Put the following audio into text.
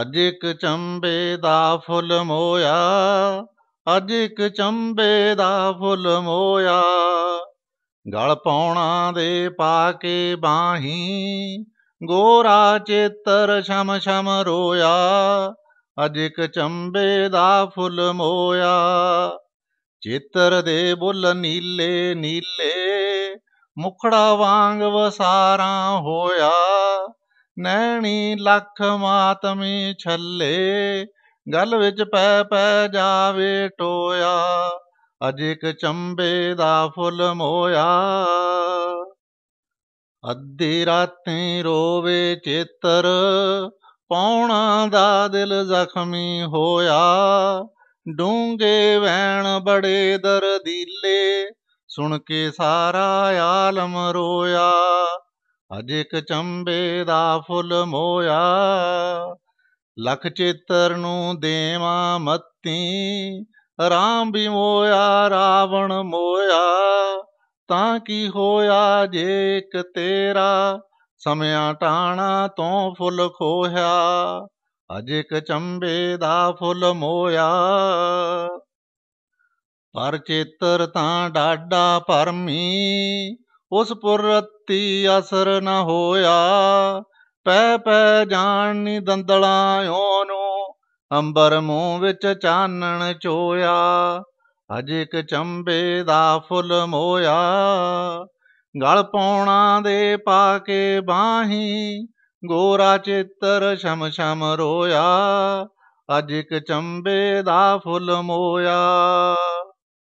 ਅੱਜ ਇੱਕ ਚੰਬੇ ਦਾ ਫੁੱਲ ਮੋਇਆ ਅੱਜ ਇੱਕ ਚੰਬੇ ਦਾ ਫੁੱਲ ਮੋਇਆ ਗਲ ਪਾਉਣਾ ਦੇ ਪਾ ਕੇ ਬਾਹੀ ਗੋਰਾ ਚਿੱਤਰ ਸ਼ਮ ਸ਼ਮ ਰੋਇਆ ਅੱਜ ਇੱਕ ਚੰਬੇ ਦਾ ਫੁੱਲ ਮੋਇਆ ਚਿੱਤਰ ਦੇ ਬੁੱਲ ਨੀਲੇ ਨੀਲੇ ਮੁਖੜਾ ਵਾਂਗ ਵਸਾਰਾ ਹੋਇਆ ਨੈਣੀ ਲੱਖ ਮਾਤਮੀ ਛੱਲੇ ਗਲ ਵਿੱਚ ਪੈ ਪੈ ਜਾਵੇ ਟੋਇਆ ਅਜ ਇੱਕ ਚੰਬੇ ਦਾ ਫੁੱਲ ਮੋਇਆ ਅੱਧੀ ਰਾਤੀ ਰੋਵੇ ਚੇਤਰ ਪੌਣਾ ਦਾ ਦਿਲ ਜ਼ਖਮੀ ਹੋਇਆ ਡੂੰਗੇ ਵੈਣ ਬੜੇ ਦਰਦੀਲੇ ਸੁਣ ਕੇ ਸਾਰਾ ਆਲਮ ਰੋਇਆ ਅਜਿਕ ਚੰਬੇ ਦਾ ਫੁੱਲ ਮੋਇਆ ਲਖ ਚਿੱਤਰ ਨੂੰ ਦੇਵਾ ਮੱਤੀ ਰਾਮ ਵੀ ਮੋਇਆ ਰਾਵਣ ਮੋਇਆ ਤਾਂ ਕੀ ਹੋਇਆ ਜੇ ਇੱਕ ਤੇਰਾ ਸਮਿਆ ਟਾਣਾ ਤੋਂ ਫੁੱਲ ਖੋਹਿਆ ਅਜਿਕ ਚੰਬੇ ਦਾ ਫੁੱਲ ਮੋਇਆ ਪਰ ਚਿੱਤਰ ਤਾਂ ਡਾਡਾ ਪਰਮੀ ਉਸ ਪੁਰਤੀ ਅਸਰ ਨ ਹੋਇਆ ਪੈ ਪੈ ਜਾਣਨੀ ਦੰਦਲਾਂ ਓਨੂ ਅੰਬਰ ਮੂੰਹ ਵਿੱਚ ਚਾਨਣ ਚੋਇਆ ਅਜ ਇੱਕ ਚੰਬੇ ਦਾ ਫੁੱਲ ਮੋਇਆ ਗਲ ਪੌਣਾ ਦੇ ਪਾ ਕੇ ਬਾਹੀ ਗੋਰਾ ਚਿੱਤਰ ਸ਼ਮ ਸ਼ਮ ਰੋਇਆ ਅਜ ਇੱਕ ਚੰਬੇ ਦਾ ਫੁੱਲ ਮੋਇਆ